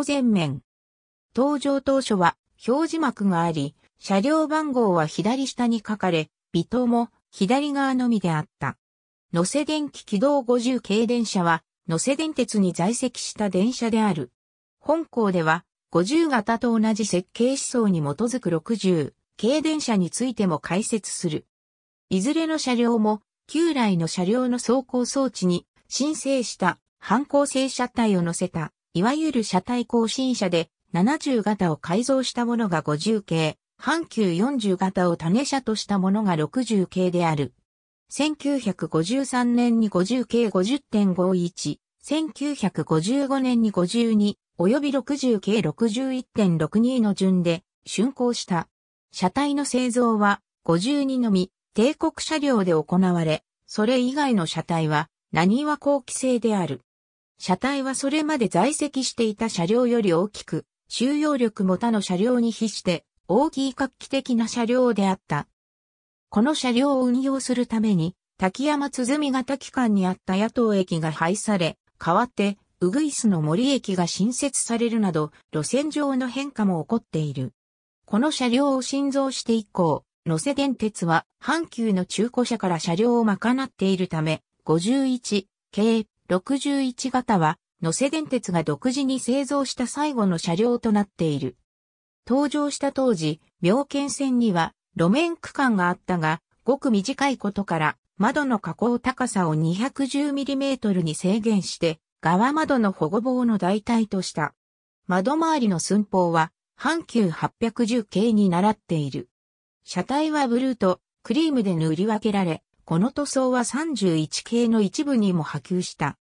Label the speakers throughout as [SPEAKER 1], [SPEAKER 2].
[SPEAKER 1] ト前面。登場当初は表示幕があり、車両番号は左下に書かれ、尾灯も左側のみであった。乗せ電気軌道50系電車は、乗せ電鉄に在籍した電車である。本校では、50型と同じ設計思想に基づく60系電車についても解説する。いずれの車両も、旧来の車両の走行装置に申請した反抗性車体を乗せたいわゆる車体更新車で、70型を改造したものが50系、阪急40型を種車としたものが60系である。1953年に50系50.51、1955年に52、及び60系61.62の順で、竣工した。車体の製造は、52のみ、帝国車両で行われ、それ以外の車体は、何は後期製である。車体はそれまで在籍していた車両より大きく、収容力も他の車両に比して大きい画期的な車両であった。この車両を運用するために、滝山鼓型機関にあった野党駅が廃され、代わって、うぐいすの森駅が新設されるなど、路線上の変化も起こっている。この車両を新造して以降、野瀬電鉄は阪急の中古車から車両を賄っているため、51、系、61型は、野瀬電鉄が独自に製造した最後の車両となっている。登場した当時、妙見線には路面区間があったが、ごく短いことから窓の加工高さを 210mm に制限して、側窓の保護棒の代替とした。窓周りの寸法は、阪急810系に習っている。車体はブルーとクリームで塗り分けられ、この塗装は31系の一部にも波及した。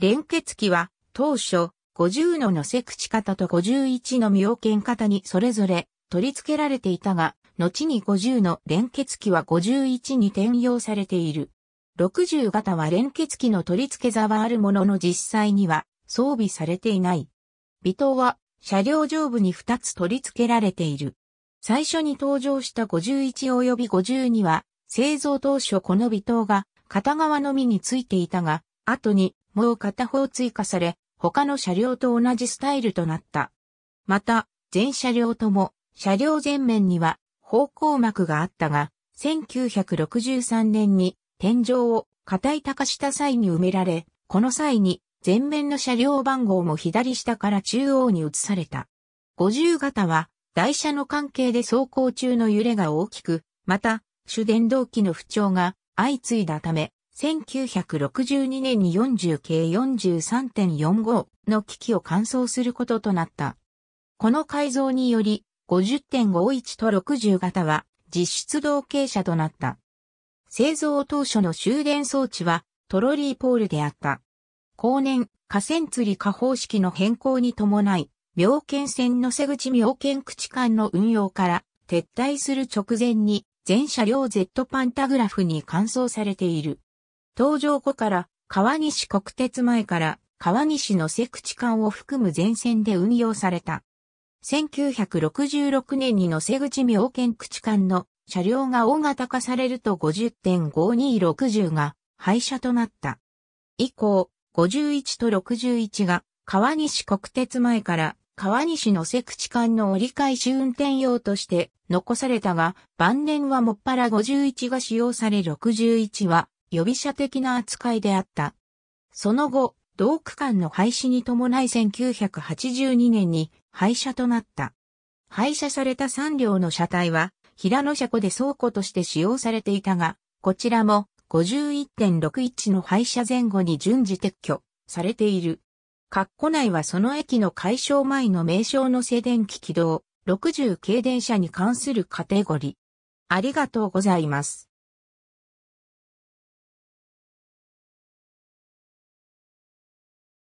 [SPEAKER 1] 連結器は当初50の乗せ口型と51の妙見型にそれぞれ取り付けられていたが、後に50の連結器は51に転用されている。60型は連結器の取り付け座はあるものの実際には装備されていない。微糖は車両上部に2つ取り付けられている。最初に登場した51及び52は製造当初この微糖が片側のみについていたが、後にもう片方追加され、他の車両と同じスタイルとなった。また、全車両とも、車両前面には方向膜があったが、1963年に天井を硬い高した際に埋められ、この際に前面の車両番号も左下から中央に移された。50型は台車の関係で走行中の揺れが大きく、また主電動機の不調が相次いだため、1962年に 40K43.45 の機器を完走することとなった。この改造により、50.51と60型は実質同型車となった。製造当初の終電装置はトロリーポールであった。後年、河川釣り下方式の変更に伴い、妙見線の瀬口妙見口間の運用から撤退する直前に全車両 Z パンタグラフに換装されている。登場後から川西国鉄前から川西の瀬口間を含む全線で運用された。1966年にの瀬口妙見口間の車両が大型化されると50.5260が廃車となった。以降、51と61が川西国鉄前から川西の瀬口間の折り返し運転用として残されたが、晩年はもっぱら51が使用され61は予備者的な扱いであった。その後、同区間の廃止に伴い1982年に廃車となった。廃車された3両の車体は、平野車庫で倉庫として使用されていたが、こちらも51.61の廃車前後に順次撤去されている。括弧内はその駅の解消前の名称の静電気起動60軽電車に関するカテゴリー。ありがとうございます。